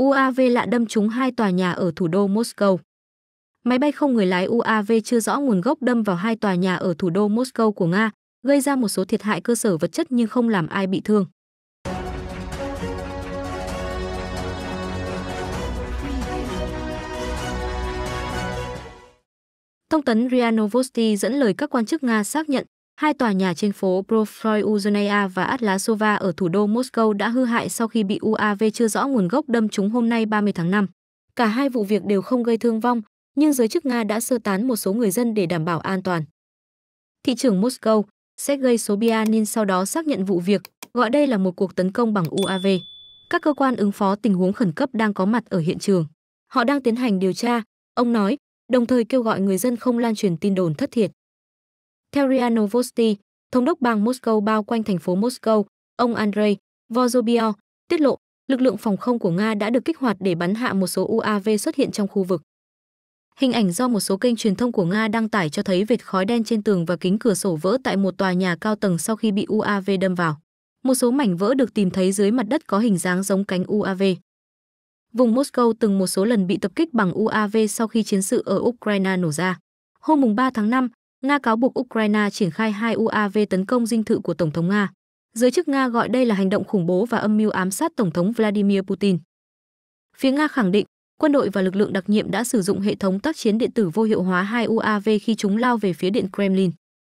UAV lạ đâm trúng hai tòa nhà ở thủ đô Moscow. Máy bay không người lái UAV chưa rõ nguồn gốc đâm vào hai tòa nhà ở thủ đô Moscow của Nga, gây ra một số thiệt hại cơ sở vật chất nhưng không làm ai bị thương. Thông tấn RIA Novosti dẫn lời các quan chức Nga xác nhận Hai tòa nhà trên phố Profroyuzhnaya và Atlasova ở thủ đô Moscow đã hư hại sau khi bị UAV chưa rõ nguồn gốc đâm trúng hôm nay 30 tháng 5. Cả hai vụ việc đều không gây thương vong, nhưng giới chức Nga đã sơ tán một số người dân để đảm bảo an toàn. Thị trưởng Moscow, Sergei Sobyanin sau đó xác nhận vụ việc, gọi đây là một cuộc tấn công bằng UAV. Các cơ quan ứng phó tình huống khẩn cấp đang có mặt ở hiện trường. Họ đang tiến hành điều tra, ông nói, đồng thời kêu gọi người dân không lan truyền tin đồn thất thiệt. Theo RIA Novosti, thống đốc bang Moscow bao quanh thành phố Moscow, ông Andrei Vozobiov tiết lộ lực lượng phòng không của Nga đã được kích hoạt để bắn hạ một số UAV xuất hiện trong khu vực. Hình ảnh do một số kênh truyền thông của Nga đăng tải cho thấy vệt khói đen trên tường và kính cửa sổ vỡ tại một tòa nhà cao tầng sau khi bị UAV đâm vào. Một số mảnh vỡ được tìm thấy dưới mặt đất có hình dáng giống cánh UAV. Vùng Moscow từng một số lần bị tập kích bằng UAV sau khi chiến sự ở Ukraine nổ ra. Hôm 3 tháng 5, Nga cáo buộc Ukraine triển khai hai UAV tấn công dinh thự của Tổng thống Nga. Giới chức Nga gọi đây là hành động khủng bố và âm mưu ám sát Tổng thống Vladimir Putin. Phía Nga khẳng định, quân đội và lực lượng đặc nhiệm đã sử dụng hệ thống tác chiến điện tử vô hiệu hóa hai UAV khi chúng lao về phía điện Kremlin.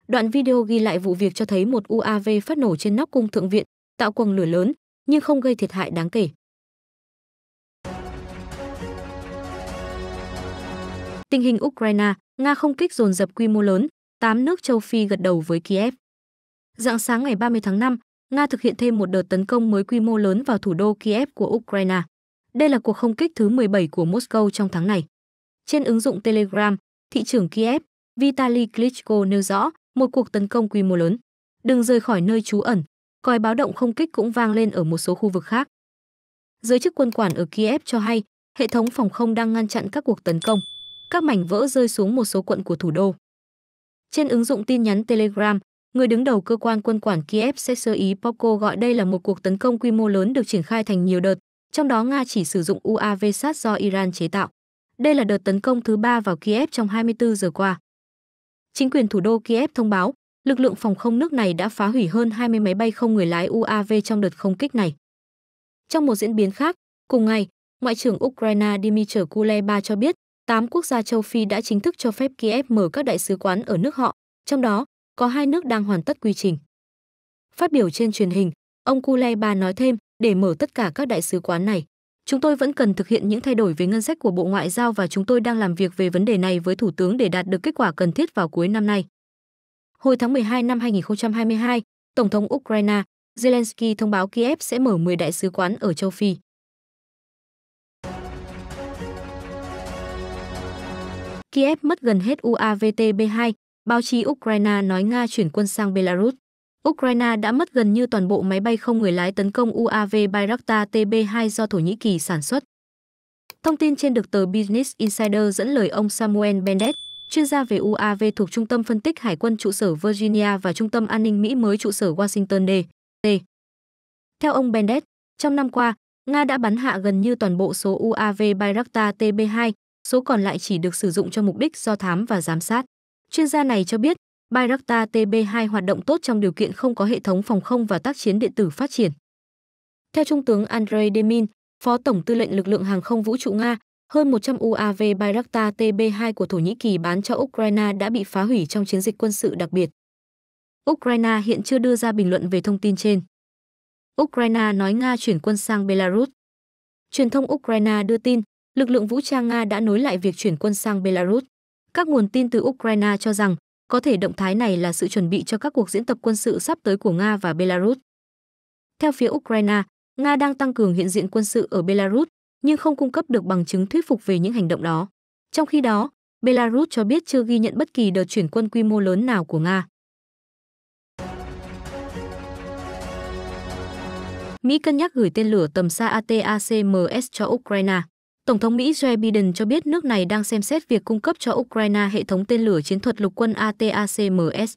Đoạn video ghi lại vụ việc cho thấy một UAV phát nổ trên nóc cung thượng viện, tạo quầng lửa lớn, nhưng không gây thiệt hại đáng kể. Tình hình Ukraine, Nga không kích dồn dập quy mô lớn, 8 nước châu Phi gật đầu với Kiev. Dạng sáng ngày 30 tháng 5, Nga thực hiện thêm một đợt tấn công mới quy mô lớn vào thủ đô Kiev của Ukraine. Đây là cuộc không kích thứ 17 của Moscow trong tháng này. Trên ứng dụng Telegram, thị trưởng Kiev, Vitaly Klitschko nêu rõ một cuộc tấn công quy mô lớn. Đừng rời khỏi nơi trú ẩn, còi báo động không kích cũng vang lên ở một số khu vực khác. Giới chức quân quản ở Kiev cho hay, hệ thống phòng không đang ngăn chặn các cuộc tấn công. Các mảnh vỡ rơi xuống một số quận của thủ đô. Trên ứng dụng tin nhắn Telegram, người đứng đầu cơ quan quân quản Kiev sẽ sơ Ý Popko gọi đây là một cuộc tấn công quy mô lớn được triển khai thành nhiều đợt, trong đó Nga chỉ sử dụng UAV sát do Iran chế tạo. Đây là đợt tấn công thứ ba vào Kiev trong 24 giờ qua. Chính quyền thủ đô Kiev thông báo, lực lượng phòng không nước này đã phá hủy hơn 20 máy bay không người lái UAV trong đợt không kích này. Trong một diễn biến khác, cùng ngày, Ngoại trưởng Ukraine Dmytro Kuleba cho biết 8 quốc gia châu Phi đã chính thức cho phép Kiev mở các đại sứ quán ở nước họ, trong đó có hai nước đang hoàn tất quy trình. Phát biểu trên truyền hình, ông Kuleba nói thêm, để mở tất cả các đại sứ quán này, chúng tôi vẫn cần thực hiện những thay đổi về ngân sách của Bộ Ngoại giao và chúng tôi đang làm việc về vấn đề này với Thủ tướng để đạt được kết quả cần thiết vào cuối năm nay. Hồi tháng 12 năm 2022, Tổng thống Ukraine Zelensky thông báo Kiev sẽ mở 10 đại sứ quán ở châu Phi. Kiev mất gần hết UAVTB-2, báo chí Ukraine nói Nga chuyển quân sang Belarus. Ukraine đã mất gần như toàn bộ máy bay không người lái tấn công UAV Bayraktar TB2 do Thổ Nhĩ Kỳ sản xuất. Thông tin trên được tờ Business Insider dẫn lời ông Samuel Bennett, chuyên gia về UAV thuộc Trung tâm Phân tích Hải quân trụ sở Virginia và Trung tâm An ninh Mỹ mới trụ sở Washington D.C. Theo ông Bennett, trong năm qua, Nga đã bắn hạ gần như toàn bộ số UAV Bayraktar TB2, số còn lại chỉ được sử dụng cho mục đích do thám và giám sát. Chuyên gia này cho biết, Bayraktar TB2 hoạt động tốt trong điều kiện không có hệ thống phòng không và tác chiến điện tử phát triển. Theo Trung tướng Andrei Demin, Phó Tổng tư lệnh lực lượng hàng không vũ trụ Nga, hơn 100 UAV Bayraktar TB2 của Thổ Nhĩ Kỳ bán cho Ukraine đã bị phá hủy trong chiến dịch quân sự đặc biệt. Ukraine hiện chưa đưa ra bình luận về thông tin trên. Ukraine nói Nga chuyển quân sang Belarus. Truyền thông Ukraine đưa tin, lực lượng vũ trang Nga đã nối lại việc chuyển quân sang Belarus. Các nguồn tin từ Ukraine cho rằng có thể động thái này là sự chuẩn bị cho các cuộc diễn tập quân sự sắp tới của Nga và Belarus. Theo phía Ukraine, Nga đang tăng cường hiện diện quân sự ở Belarus, nhưng không cung cấp được bằng chứng thuyết phục về những hành động đó. Trong khi đó, Belarus cho biết chưa ghi nhận bất kỳ đợt chuyển quân quy mô lớn nào của Nga. Mỹ cân nhắc gửi tên lửa tầm xa ATACMS cho Ukraine. Tổng thống Mỹ Joe Biden cho biết nước này đang xem xét việc cung cấp cho Ukraine hệ thống tên lửa chiến thuật lục quân ATACMS.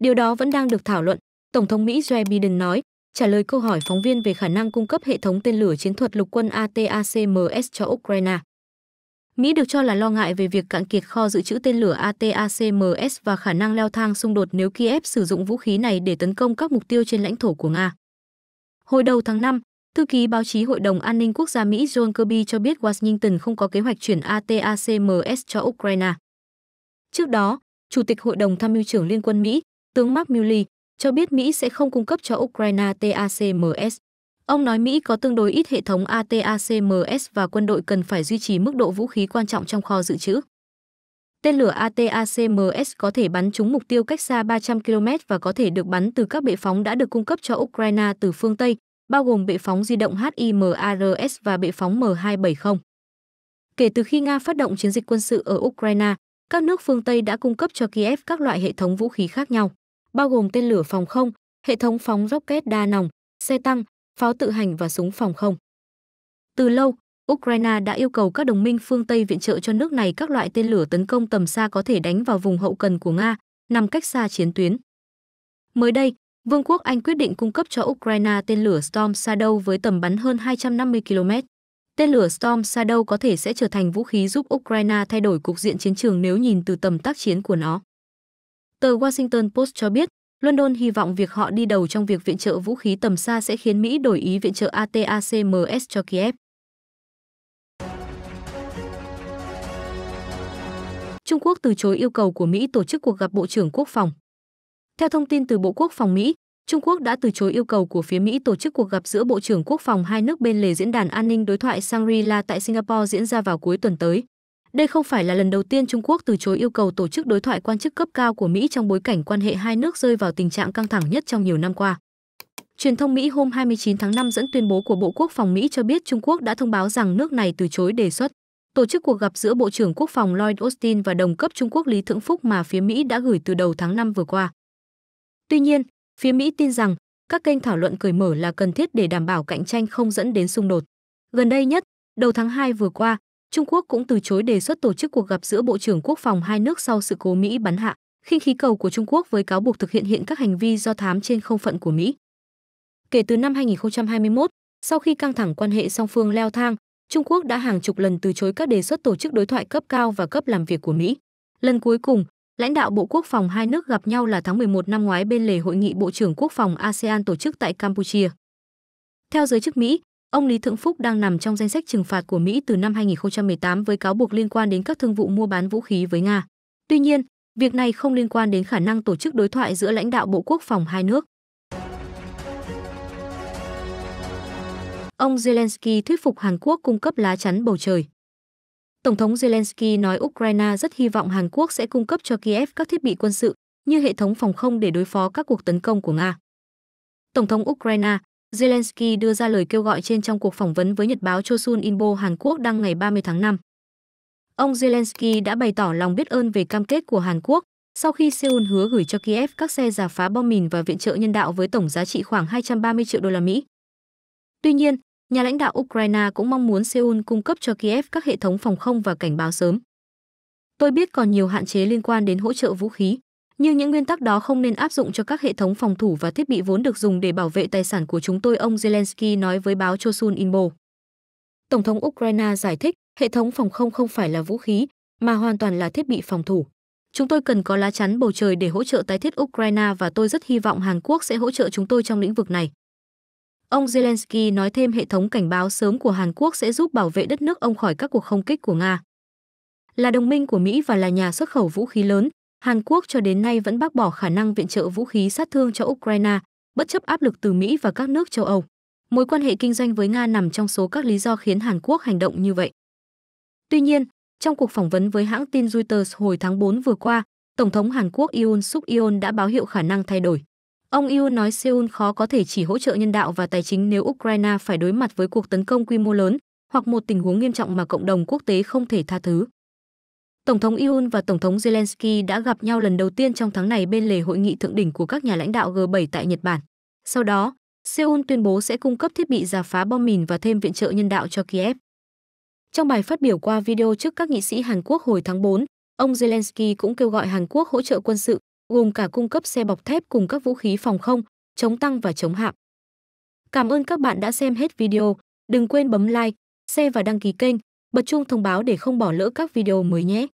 Điều đó vẫn đang được thảo luận, Tổng thống Mỹ Joe Biden nói, trả lời câu hỏi phóng viên về khả năng cung cấp hệ thống tên lửa chiến thuật lục quân ATACMS cho Ukraine. Mỹ được cho là lo ngại về việc cạn kiệt kho dự trữ tên lửa ATACMS và khả năng leo thang xung đột nếu Kiev sử dụng vũ khí này để tấn công các mục tiêu trên lãnh thổ của Nga. Hồi đầu tháng 5, Thư ký báo chí Hội đồng An ninh Quốc gia Mỹ John Kirby cho biết Washington không có kế hoạch chuyển ATACMS cho Ukraine. Trước đó, Chủ tịch Hội đồng Tham mưu trưởng Liên quân Mỹ, tướng Mark Milley, cho biết Mỹ sẽ không cung cấp cho Ukraine TACMS. Ông nói Mỹ có tương đối ít hệ thống ATACMS và quân đội cần phải duy trì mức độ vũ khí quan trọng trong kho dự trữ. Tên lửa ATACMS có thể bắn trúng mục tiêu cách xa 300 km và có thể được bắn từ các bệ phóng đã được cung cấp cho Ukraine từ phương Tây, bao gồm bệ phóng di động HIMARS và bệ phóng M270. Kể từ khi Nga phát động chiến dịch quân sự ở Ukraine, các nước phương Tây đã cung cấp cho Kiev các loại hệ thống vũ khí khác nhau, bao gồm tên lửa phòng không, hệ thống phóng rocket đa nòng, xe tăng, pháo tự hành và súng phòng không. Từ lâu, Ukraine đã yêu cầu các đồng minh phương Tây viện trợ cho nước này các loại tên lửa tấn công tầm xa có thể đánh vào vùng hậu cần của Nga, nằm cách xa chiến tuyến. Mới đây, Vương quốc Anh quyết định cung cấp cho Ukraine tên lửa Storm Shadow với tầm bắn hơn 250 km. Tên lửa Storm Shadow có thể sẽ trở thành vũ khí giúp Ukraine thay đổi cục diện chiến trường nếu nhìn từ tầm tác chiến của nó. Tờ Washington Post cho biết, London hy vọng việc họ đi đầu trong việc viện trợ vũ khí tầm xa sẽ khiến Mỹ đổi ý viện trợ ATACMS cho Kiev. Trung Quốc từ chối yêu cầu của Mỹ tổ chức cuộc gặp Bộ trưởng Quốc phòng. Theo thông tin từ Bộ Quốc phòng Mỹ, Trung Quốc đã từ chối yêu cầu của phía Mỹ tổ chức cuộc gặp giữa Bộ trưởng Quốc phòng hai nước bên lề diễn đàn an ninh đối thoại Shangri-La tại Singapore diễn ra vào cuối tuần tới. Đây không phải là lần đầu tiên Trung Quốc từ chối yêu cầu tổ chức đối thoại quan chức cấp cao của Mỹ trong bối cảnh quan hệ hai nước rơi vào tình trạng căng thẳng nhất trong nhiều năm qua. Truyền thông Mỹ hôm 29 tháng 5 dẫn tuyên bố của Bộ Quốc phòng Mỹ cho biết Trung Quốc đã thông báo rằng nước này từ chối đề xuất tổ chức cuộc gặp giữa Bộ trưởng Quốc phòng Lloyd Austin và đồng cấp Trung Quốc Lý Thượng Phúc mà phía Mỹ đã gửi từ đầu tháng 5 vừa qua. Tuy nhiên, phía Mỹ tin rằng các kênh thảo luận cởi mở là cần thiết để đảm bảo cạnh tranh không dẫn đến xung đột. Gần đây nhất, đầu tháng 2 vừa qua, Trung Quốc cũng từ chối đề xuất tổ chức cuộc gặp giữa Bộ trưởng Quốc phòng hai nước sau sự cố Mỹ bắn hạ khinh khí cầu của Trung Quốc với cáo buộc thực hiện hiện các hành vi do thám trên không phận của Mỹ. Kể từ năm 2021, sau khi căng thẳng quan hệ song phương leo thang, Trung Quốc đã hàng chục lần từ chối các đề xuất tổ chức đối thoại cấp cao và cấp làm việc của Mỹ. Lần cuối cùng, Lãnh đạo Bộ Quốc phòng hai nước gặp nhau là tháng 11 năm ngoái bên lề hội nghị Bộ trưởng Quốc phòng ASEAN tổ chức tại Campuchia. Theo giới chức Mỹ, ông Lý Thượng Phúc đang nằm trong danh sách trừng phạt của Mỹ từ năm 2018 với cáo buộc liên quan đến các thương vụ mua bán vũ khí với Nga. Tuy nhiên, việc này không liên quan đến khả năng tổ chức đối thoại giữa lãnh đạo Bộ Quốc phòng hai nước. Ông Zelensky thuyết phục Hàn Quốc cung cấp lá chắn bầu trời. Tổng thống Zelensky nói Ukraine rất hy vọng Hàn Quốc sẽ cung cấp cho Kiev các thiết bị quân sự như hệ thống phòng không để đối phó các cuộc tấn công của Nga. Tổng thống Ukraine Zelensky đưa ra lời kêu gọi trên trong cuộc phỏng vấn với nhật báo Chosun Inbo Hàn Quốc đăng ngày 30 tháng 5. Ông Zelensky đã bày tỏ lòng biết ơn về cam kết của Hàn Quốc sau khi Seoul hứa gửi cho Kiev các xe giả phá bom mìn và viện trợ nhân đạo với tổng giá trị khoảng 230 triệu đô la Mỹ. Tuy nhiên, nhà lãnh đạo Ukraine cũng mong muốn Seoul cung cấp cho Kiev các hệ thống phòng không và cảnh báo sớm. Tôi biết còn nhiều hạn chế liên quan đến hỗ trợ vũ khí, nhưng những nguyên tắc đó không nên áp dụng cho các hệ thống phòng thủ và thiết bị vốn được dùng để bảo vệ tài sản của chúng tôi, ông Zelensky nói với báo Chosun Inbo. Tổng thống Ukraine giải thích, hệ thống phòng không không phải là vũ khí, mà hoàn toàn là thiết bị phòng thủ. Chúng tôi cần có lá chắn bầu trời để hỗ trợ tái thiết Ukraine và tôi rất hy vọng Hàn Quốc sẽ hỗ trợ chúng tôi trong lĩnh vực này. Ông Zelensky nói thêm hệ thống cảnh báo sớm của Hàn Quốc sẽ giúp bảo vệ đất nước ông khỏi các cuộc không kích của Nga. Là đồng minh của Mỹ và là nhà xuất khẩu vũ khí lớn, Hàn Quốc cho đến nay vẫn bác bỏ khả năng viện trợ vũ khí sát thương cho Ukraine, bất chấp áp lực từ Mỹ và các nước châu Âu. Mối quan hệ kinh doanh với Nga nằm trong số các lý do khiến Hàn Quốc hành động như vậy. Tuy nhiên, trong cuộc phỏng vấn với hãng tin Reuters hồi tháng 4 vừa qua, Tổng thống Hàn Quốc Yoon Suk Yeol đã báo hiệu khả năng thay đổi. Ông Yu nói Seoul khó có thể chỉ hỗ trợ nhân đạo và tài chính nếu Ukraine phải đối mặt với cuộc tấn công quy mô lớn hoặc một tình huống nghiêm trọng mà cộng đồng quốc tế không thể tha thứ. Tổng thống Yoon và Tổng thống Zelensky đã gặp nhau lần đầu tiên trong tháng này bên lề hội nghị thượng đỉnh của các nhà lãnh đạo G7 tại Nhật Bản. Sau đó, Seoul tuyên bố sẽ cung cấp thiết bị giả phá bom mìn và thêm viện trợ nhân đạo cho Kiev. Trong bài phát biểu qua video trước các nghị sĩ Hàn Quốc hồi tháng 4, ông Zelensky cũng kêu gọi Hàn Quốc hỗ trợ quân sự gồm cả cung cấp xe bọc thép cùng các vũ khí phòng không, chống tăng và chống hạm. Cảm ơn các bạn đã xem hết video, đừng quên bấm like, share và đăng ký kênh, bật chuông thông báo để không bỏ lỡ các video mới nhé.